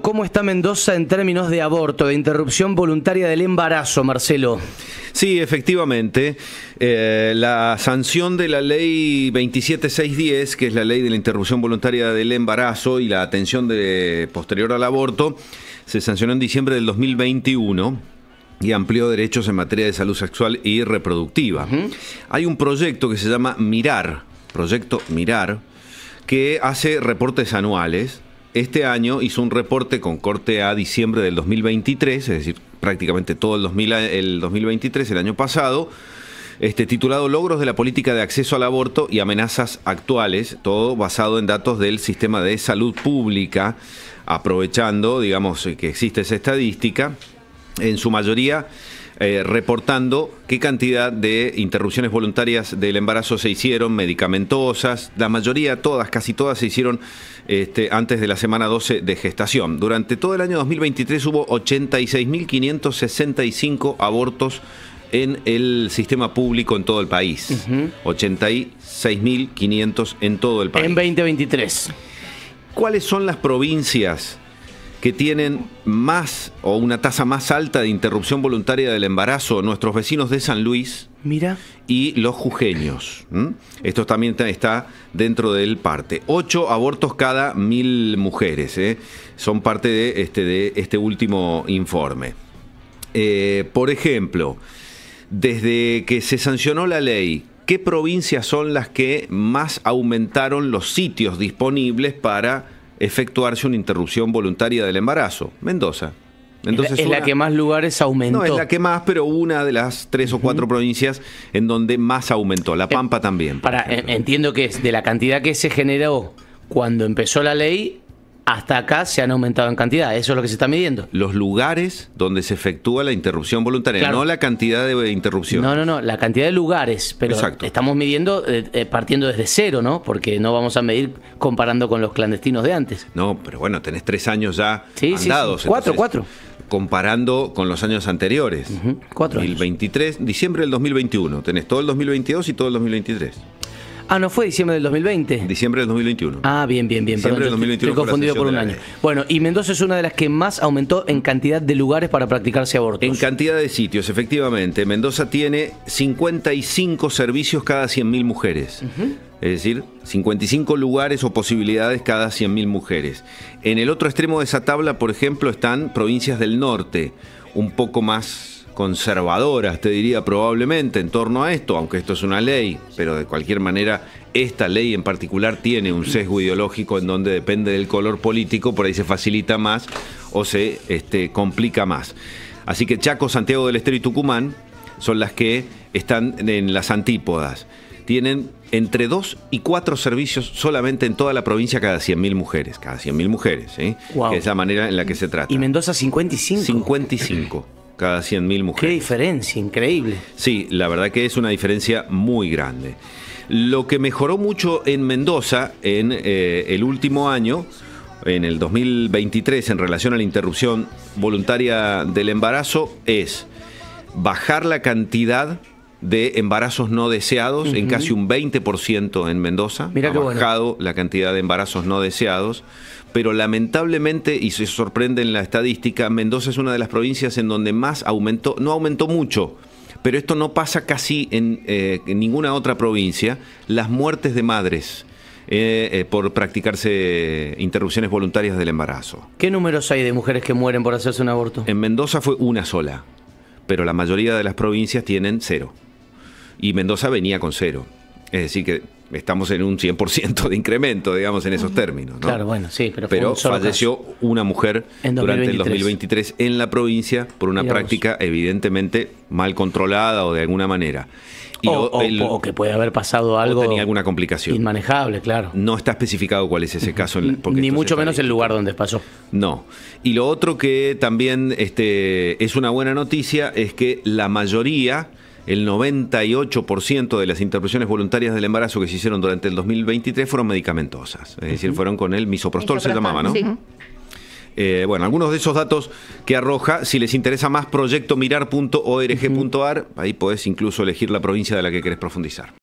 cómo está Mendoza en términos de aborto, de interrupción voluntaria del embarazo, Marcelo. Sí, efectivamente. Eh, la sanción de la ley 27610, que es la ley de la interrupción voluntaria del embarazo y la atención posterior al aborto, se sancionó en diciembre del 2021 y amplió derechos en materia de salud sexual y reproductiva. Hay un proyecto que se llama Mirar, proyecto Mirar, que hace reportes anuales este año hizo un reporte con corte a diciembre del 2023, es decir, prácticamente todo el, el 2023, el año pasado, este, titulado Logros de la política de acceso al aborto y amenazas actuales, todo basado en datos del sistema de salud pública, aprovechando, digamos, que existe esa estadística, en su mayoría eh, reportando qué cantidad de interrupciones voluntarias del embarazo se hicieron, medicamentosas, la mayoría, todas, casi todas se hicieron este, antes de la semana 12 de gestación. Durante todo el año 2023 hubo 86.565 abortos en el sistema público en todo el país. 86.500 en todo el país. En 2023. ¿Cuáles son las provincias que tienen más o una tasa más alta de interrupción voluntaria del embarazo, nuestros vecinos de San Luis Mira. y los jujeños. Esto también está dentro del parte. Ocho abortos cada mil mujeres ¿eh? son parte de este, de este último informe. Eh, por ejemplo, desde que se sancionó la ley ¿qué provincias son las que más aumentaron los sitios disponibles para efectuarse una interrupción voluntaria del embarazo. Mendoza. Entonces, es la, que más lugares aumentó. No, es la que más, pero una de las tres o cuatro provincias en donde más aumentó. La eh, Pampa también. Para, eh, entiendo que es de la cantidad que se generó cuando empezó la ley, hasta acá se han aumentado en cantidad. Eso es lo que se está midiendo. Los lugares donde se efectúa la interrupción voluntaria, no la cantidad de interrupción. No, no, no, la cantidad de lugares. Pero estamos midiendo eh, eh, partiendo desde cero, ¿no? Porque no vamos a medir comparando con los clandestinos de antes. No, pero bueno, tenés tres años ya andados. Sí, sí. Cuatro, cuatro. Comparando con los años anteriores. Cuatro. 2023, diciembre del 2021. Tenés todo el 2022 y todo el 2023. Ah, no fue diciembre del 2020. Diciembre del 2021. Ah, bien, bien, bien. Diciembre del 2021 estoy confundido por un año. Bueno, y Mendoza es una de las que más aumentó en cantidad de lugares para practicarse abortos. En cantidad de sitios, efectivamente. Mendoza tiene 55 servicios cada 100.000 mujeres. Es decir, 55 lugares o posibilidades cada 100.000 mujeres. En el otro extremo de esa tabla, por ejemplo, están provincias del norte, un poco más conservadoras, te diría probablemente, en torno a esto, aunque esto es una ley, pero de cualquier manera esta ley en particular tiene un sesgo ideológico en donde depende del color político, por ahí se facilita más o se este, complica más. Así que Chaco, Santiago del Estero y Tucumán son las que están en las antípodas. Tienen entre dos y cuatro servicios solamente en toda la provincia cada 100.000 mujeres, cada 100.000 mujeres, que es la manera en la que se trata. ¿Y Mendoza 55? 55 cada 100.000 mujeres. Qué diferencia, increíble. Sí, la verdad que es una diferencia muy grande. Lo que mejoró mucho en Mendoza en eh, el último año, en el 2023, en relación a la interrupción voluntaria del embarazo, es bajar la cantidad de embarazos no deseados, en casi un 20% en Mendoza. ha bajado la cantidad de embarazos no deseados, pero lamentablemente, y se sorprende en la estadística, Mendoza es una de las provincias en donde más aumentó, no aumentó mucho, pero esto no pasa casi en, eh, ninguna otra provincia, las muertes de madres. Eh, eh, por practicarse interrupciones voluntarias del embarazo. ¿Qué números hay de mujeres que mueren por hacerse un aborto? En Mendoza fue una sola, pero la mayoría de las provincias tienen cero y Mendoza venía con cero. Es decir, que estamos en un 100% de incremento, digamos, en esos términos. Claro, bueno, sí, pero, falleció una mujer durante el 2023 en la provincia por una práctica evidentemente mal controlada o de alguna manera. o, que puede haber pasado algo. O tenía alguna complicación. Inmanejable, claro. No está especificado cuál es ese caso. Ni mucho menos el lugar donde pasó. No. Y lo otro que también este, es una buena noticia es que la mayoría el 98% de las interrupciones voluntarias del embarazo que se hicieron durante el 2023 fueron medicamentosas. Es decir, fueron con el misoprostol, se llamaba, ¿no? Sí. Eh, bueno, algunos de esos datos que arroja, si les interesa más, proyectomirar.org.ar, ahí podés incluso elegir la provincia de la que querés profundizar.